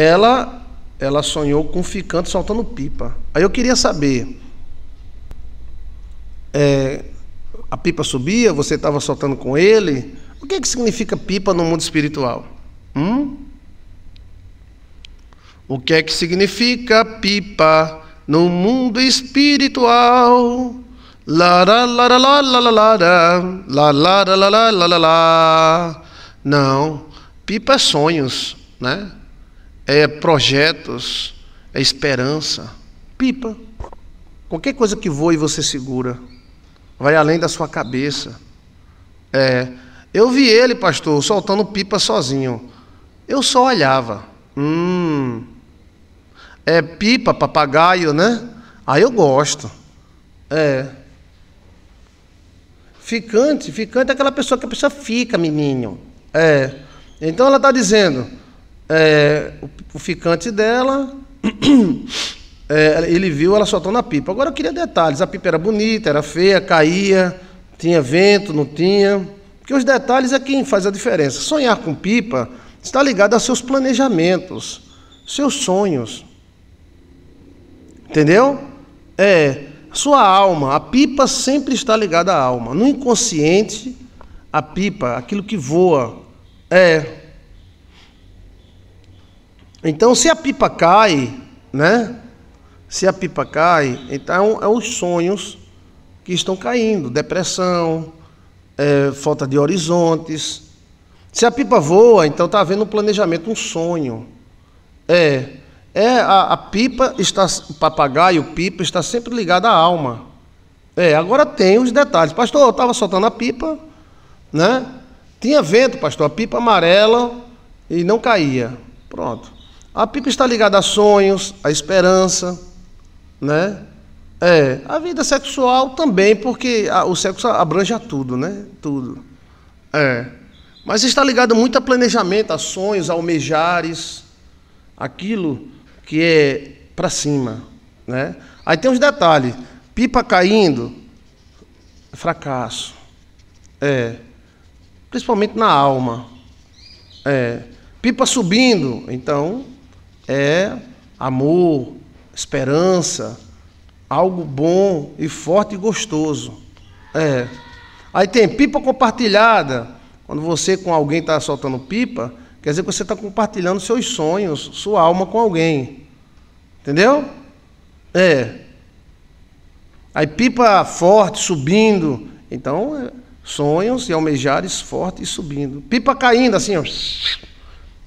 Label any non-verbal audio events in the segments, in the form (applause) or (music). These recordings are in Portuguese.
ela ela sonhou com ficando soltando pipa. Aí eu queria saber, é, a pipa subia, você estava soltando com ele? O que, é que significa pipa no mundo espiritual? Hum? O que é que significa pipa no mundo espiritual? la la la la la la la la la Não, pipa é sonhos, né? é projetos, é esperança. Pipa. Qualquer coisa que voe, você segura. Vai além da sua cabeça. É, eu vi ele, pastor, soltando pipa sozinho. Eu só olhava. Hum. É pipa, papagaio, né? Aí ah, eu gosto. É. Ficante, ficante é aquela pessoa que a pessoa fica, menino. É. Então ela está dizendo: é, o, ficante dela, (clears throat) é, ele viu ela soltando a pipa. Agora eu queria detalhes: a pipa era bonita, era feia, caía, tinha vento, não tinha. Porque os detalhes é quem faz a diferença. Sonhar com pipa está ligado a seus planejamentos, seus sonhos. Entendeu? É, sua alma, a pipa sempre está ligada à alma. No inconsciente, a pipa, aquilo que voa, é então, se a pipa cai, né? Se a pipa cai, então é, é os sonhos que estão caindo, depressão, é, falta de horizontes. Se a pipa voa, então está havendo um planejamento, um sonho. É, é a, a pipa está, o papagaio, pipa está sempre ligado à alma. É, agora tem os detalhes. Pastor, eu estava soltando a pipa, né? Tinha vento, pastor, a pipa amarela e não caía. Pronto. A pipa está ligada a sonhos, a esperança, né? É, a vida sexual também, porque a, o sexo abrange a tudo, né? Tudo. É. Mas está ligado muito a planejamento, a sonhos, a almejares, aquilo que é para cima, né? Aí tem uns detalhes. Pipa caindo, fracasso. É. Principalmente na alma. É. Pipa subindo, então é amor, esperança, algo bom e forte e gostoso. É. Aí tem pipa compartilhada. Quando você com alguém está soltando pipa, quer dizer que você está compartilhando seus sonhos, sua alma com alguém. Entendeu? É. Aí pipa forte, subindo. Então, é, sonhos e almejares fortes e subindo. Pipa caindo, assim, ó.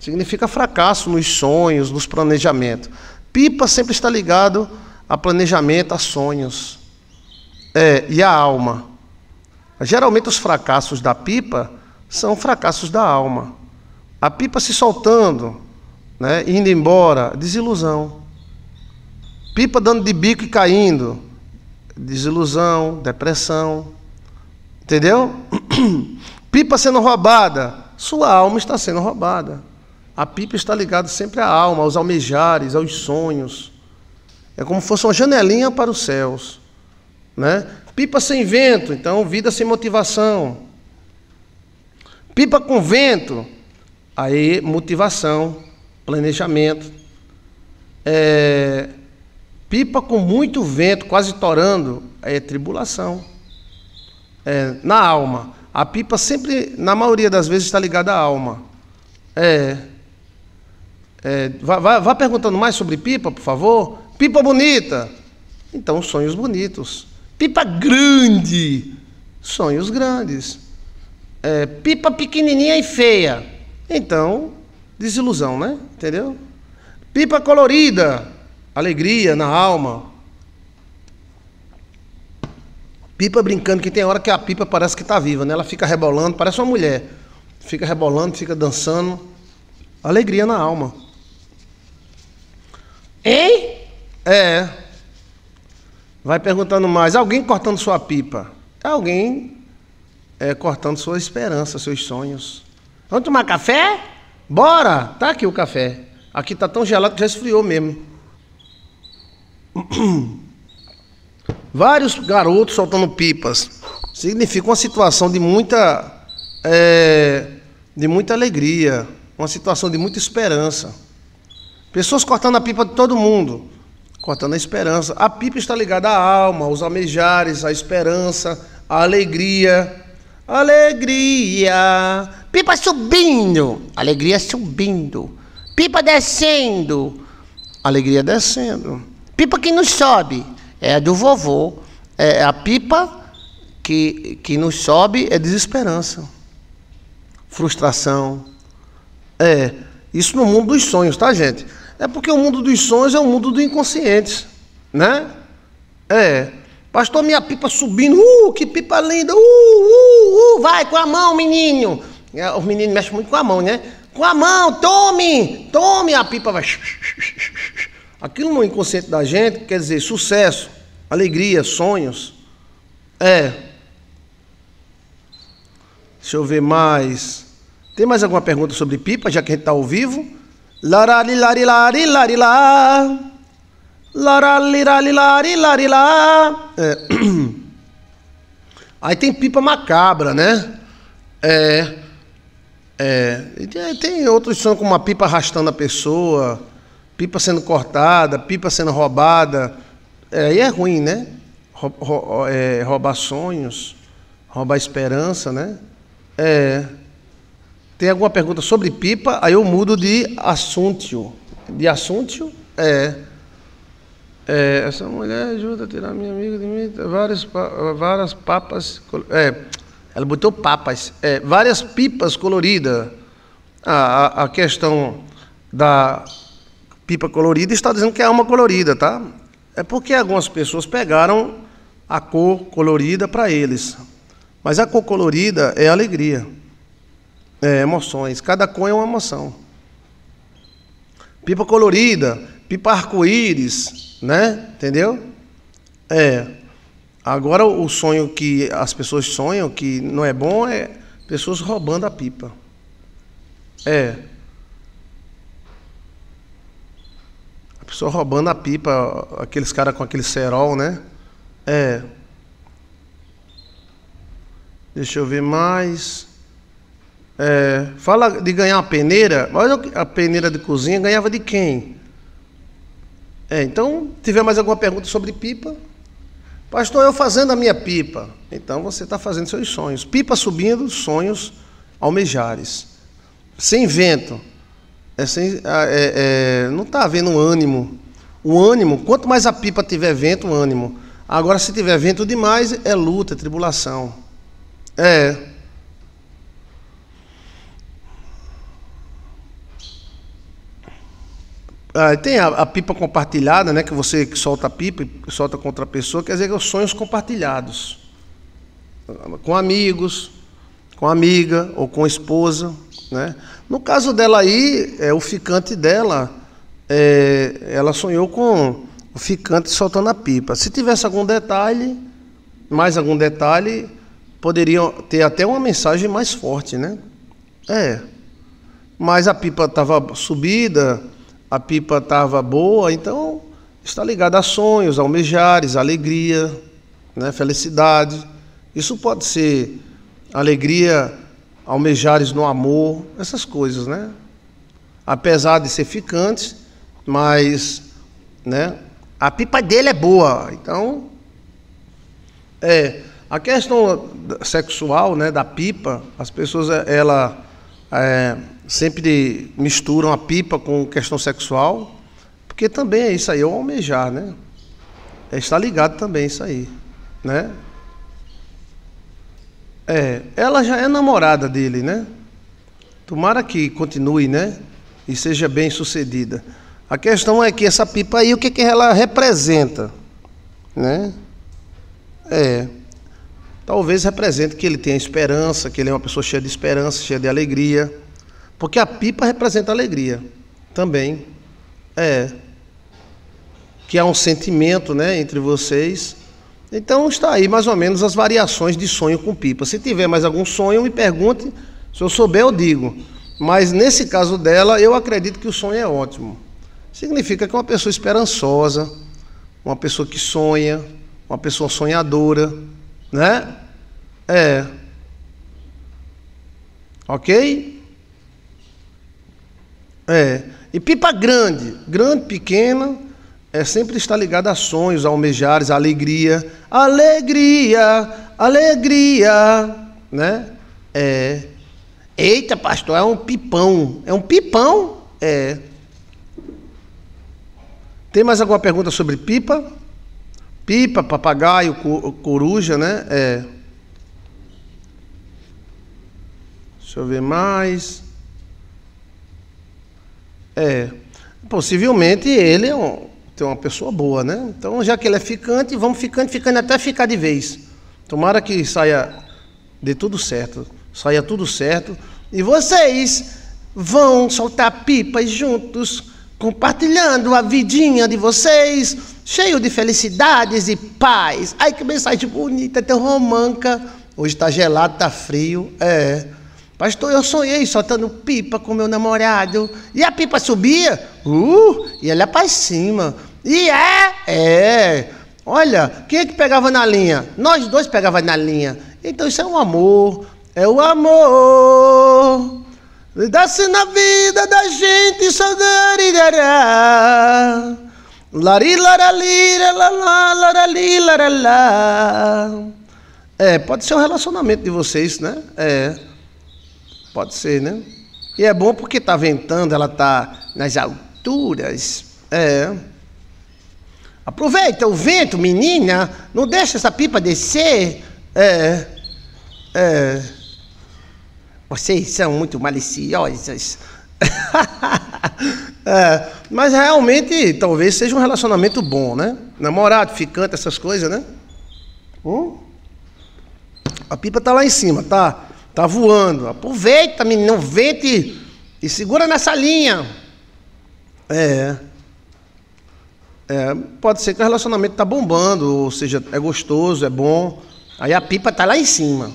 Significa fracasso nos sonhos, nos planejamentos. Pipa sempre está ligado a planejamento, a sonhos. É, e a alma. Geralmente os fracassos da pipa são fracassos da alma. A pipa se soltando, né, indo embora, desilusão. Pipa dando de bico e caindo, desilusão, depressão. Entendeu? (clears throat) Pipa sendo roubada, sua alma está sendo roubada. A pipa está ligada sempre à alma, aos almejares, aos sonhos. É como se fosse uma janelinha para os céus. Né? Pipa sem vento, então vida sem motivação. Pipa com vento, aí motivação, planejamento. É, pipa com muito vento, quase torando, é tribulação. É, na alma. A pipa sempre, na maioria das vezes, está ligada à alma. É, é, vá, vá, vá perguntando mais sobre pipa, por favor. Pipa bonita. Então, sonhos bonitos. Pipa grande. Sonhos grandes. É, pipa pequenininha e feia. Então, desilusão, né? Entendeu? Pipa colorida. Alegria na alma. Pipa brincando, que tem hora que a pipa parece que está viva, né? Ela fica rebolando, parece uma mulher. Fica rebolando, fica dançando. Alegria na alma. Hein? É. Vai perguntando mais. Alguém cortando sua pipa? Alguém é, cortando sua esperança, seus sonhos. Vamos tomar café? Bora! Tá aqui o café. Aqui tá tão gelado que já esfriou mesmo. (clears throat) Vários garotos soltando pipas. Significa uma situação de muita, é, de muita alegria, uma situação de muita esperança. Pessoas cortando a pipa de todo mundo, cortando a esperança. A pipa está ligada à alma, aos almejares, à esperança, à alegria. Alegria! Pipa subindo, alegria subindo. Pipa descendo, alegria descendo. Pipa que não sobe, é a do vovô. É a pipa que, que nos sobe é desesperança, frustração. É, isso no mundo dos sonhos, tá, gente? É porque o mundo dos sonhos é o mundo do inconsciente, né? É. Pastor, minha pipa subindo, uh, que pipa linda, uh, uh, uh, vai com a mão, menino. É, os meninos mexem muito com a mão, né? Com a mão, tome, tome, a pipa vai. Aquilo no inconsciente da gente quer dizer sucesso, alegria, sonhos. É. Deixa eu ver mais. Tem mais alguma pergunta sobre pipa, já que a gente está ao vivo? Laralilarilarilarilará. Laralilarilarilarilará. É. (clears throat) Aí tem pipa macabra, né? É. É. Tem outros sons como uma pipa arrastando a pessoa, pipa sendo cortada, pipa sendo roubada. É, aí é, ruim, né? é, roubar sonhos, roubar esperança, né? É. Tem alguma pergunta sobre pipa? Aí eu mudo de assunto. De assunto? É. é. Essa mulher ajuda a tirar minha amiga de mim. Várias, várias papas. É. Ela botou papas. É, várias pipas coloridas. A, a, a questão da pipa colorida está dizendo que é uma colorida, tá? É porque algumas pessoas pegaram a cor colorida para eles. Mas a cor colorida é alegria. É, emoções. Cada cor é uma emoção. Pipa colorida, pipa arco-íris, né? Entendeu? É. Agora o sonho que as pessoas sonham que não é bom é pessoas roubando a pipa. É. A pessoa roubando a pipa, aqueles caras com aquele cerol, né? É. Deixa eu ver mais. É, fala de ganhar uma peneira, olha a peneira de cozinha ganhava de quem? É, então, tiver mais alguma pergunta sobre pipa? Pastor, eu fazendo a minha pipa. Então você está fazendo seus sonhos. Pipa subindo, sonhos almejares. Sem vento. É sem, ah, é, é, não está havendo ânimo. O ânimo, quanto mais a pipa tiver vento, o ânimo. Agora, se tiver vento demais, é luta, é tribulação. É. Ah, tem a, a, pipa compartilhada, né, que você solta a pipa e solta com outra pessoa, quer dizer que sonhos compartilhados. Com amigos, com amiga ou com esposa. Né? No caso dela aí, é, o ficante dela, é, ela sonhou com o ficante soltando a pipa. Se tivesse algum detalhe, mais algum detalhe, poderiam ter até uma mensagem mais forte, né? É. Mas a pipa estava subida, a pipa estava boa, então está ligada a sonhos, almejares, alegria, né, felicidade. Isso pode ser alegria, almejares no amor, essas coisas, né? Apesar de ser ficantes, mas, né? A pipa dele é boa, então é a questão sexual, né, da pipa. As pessoas ela é, sempre misturam a pipa com questão sexual, porque também é isso aí, é o almejar, né? É está ligado também isso aí, né? É, ela já é namorada dele, né? Tomara que continue, né? E seja bem sucedida. A questão é que essa pipa aí, o que, que ela representa, né? É talvez represente que ele tenha esperança, que ele é uma pessoa cheia de esperança, cheia de alegria. Porque a pipa representa alegria também. É. Que há um sentimento né, entre vocês. Então está aí mais ou menos as variações de sonho com pipa. Se tiver mais algum sonho, me pergunte. Se eu souber, eu digo. Mas nesse caso dela, eu acredito que o sonho é ótimo. Significa que é uma pessoa esperançosa, uma pessoa que sonha, uma pessoa sonhadora né? É. Ok? É. E pipa grande, grande, pequena, é sempre está ligada a sonhos, a almejares, a alegria. Alegria, alegria, né? É. Eita, pastor, é um pipão. É um pipão? É. Tem mais alguma pergunta sobre pipa? Pipa, papagaio, coruja, né? É. Deixa eu ver mais. É. Possivelmente ele é um, tem uma pessoa boa, né? Então, já que ele é ficante, vamos ficando, ficando até ficar de vez. Tomara que saia de tudo certo. Saia tudo certo. E vocês vão soltar pipas juntos compartilhando a vidinha de vocês, cheio de felicidades e paz. Ai, que mensagem bonita, tão romanca. Hoje está gelado, está frio. É. Pastor, eu sonhei soltando pipa com meu namorado. E a pipa subia, uh, e ela é para cima. E é, é. Olha, quem é que pegava na linha? Nós dois pegava na linha. Então isso é um amor. É o amor. Dá-se na vida da gente, saudade dará. Lari, larali, lalá, larali, laralá. É, pode ser um relacionamento de vocês, né? É, pode ser, né? E é bom porque tá ventando, ela tá nas alturas. É. Aproveita o vento, menina. Não deixa essa pipa descer. É. É. Vocês são muito maliciosas. (laughs) é, mas realmente, talvez seja um relacionamento bom, né? Namorado, ficante, essas coisas, né? Hum? A pipa tá lá em cima, tá? Tá voando. Aproveita, menino, vente e segura nessa linha. É. é pode ser que o relacionamento está bombando, ou seja, é gostoso, é bom. Aí a pipa está lá em cima.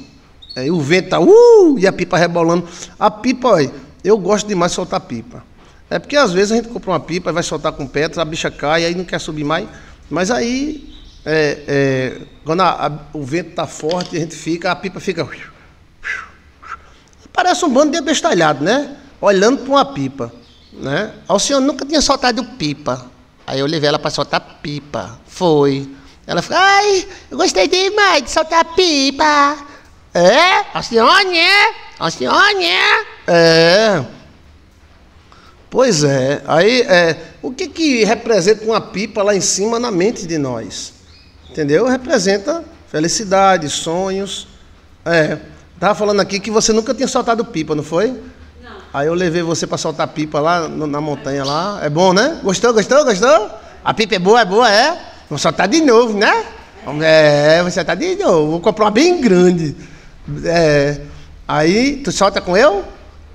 É, o vento tá, uh, e a pipa rebolando. A pipa, olha, eu gosto demais de soltar pipa. É porque às vezes a gente compra uma pipa e vai soltar com pedra, a bicha cai, aí não quer subir mais. Mas aí, é, é, quando a, a, o vento está forte, a gente fica, a pipa fica. Parece um bando de abestalhado, né? Olhando para uma pipa. Né? senhor nunca tinha soltado pipa. Aí eu levei ela para soltar pipa. Foi. Ela falou, ai, eu gostei demais de soltar pipa. É? A senhora é? A senhora é? É. Pois é. Aí, é, o que, que representa uma pipa lá em cima na mente de nós? Entendeu? Representa felicidade, sonhos. É. Estava falando aqui que você nunca tinha soltado pipa, não foi? Não. Aí eu levei você para soltar pipa lá no, na montanha lá. É bom, né? Gostou, gostou, gostou? A pipa é boa, é boa, é? Vamos soltar de novo, né? É, é você tá de novo. Vou comprar uma bem grande. É. Aí, tu solta com eu?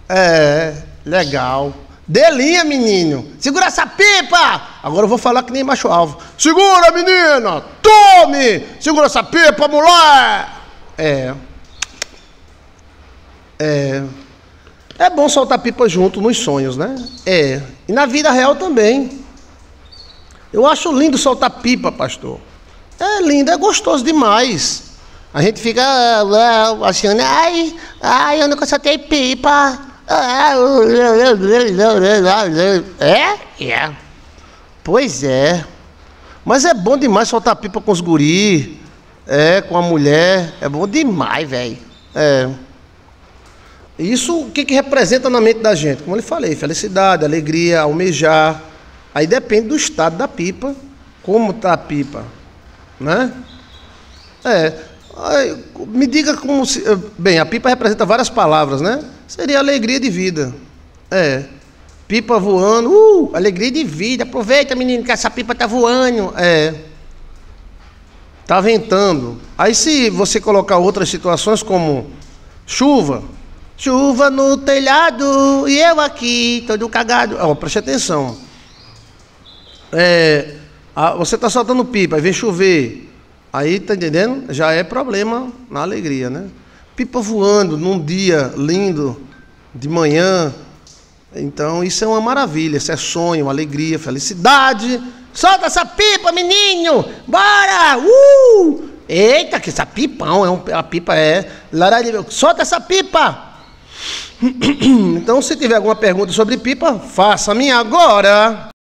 É, legal. Delinha, menino. Segura essa pipa. Agora eu vou falar que nem macho alvo. Segura, menina. Tome. Segura essa pipa, mulher. É. É. É bom soltar pipa junto nos sonhos, né? É. E na vida real também. Eu acho lindo soltar pipa, pastor. É lindo, é gostoso demais. A gente fica assim, ai, ai, eu nunca soltei pipa. É? É. Pois é. Mas é bom demais soltar pipa com os guri. É, com a mulher. É bom demais, velho. É. Isso o que, que representa na mente da gente? Como eu lhe falei, felicidade, alegria, almejar. Aí depende do estado da pipa, como tá a pipa, né? É, me diga como. Se, eh, bem, a pipa representa várias palavras, né? Seria alegria de vida. É. Pipa voando, uh, alegria de vida. Aproveita, menino, que essa pipa tá voando. É. Tá ventando. Aí, se você colocar outras situações como chuva, chuva no telhado e eu aqui, todo cagado. Ó, oh, preste atenção. É, você tá soltando pipa, aí vem chover. Aí, tá entendendo? Já é problema na alegria, né? Pipa voando num dia lindo, de manhã. Então, isso é uma maravilha, isso é sonho, alegria, felicidade. Solta essa pipa, menino! Bora! Uh! Eita, que essa pipão, é um, a pipa é... Solta essa pipa! (clears throat) Então, se tiver alguma pergunta sobre pipa, faça-me agora!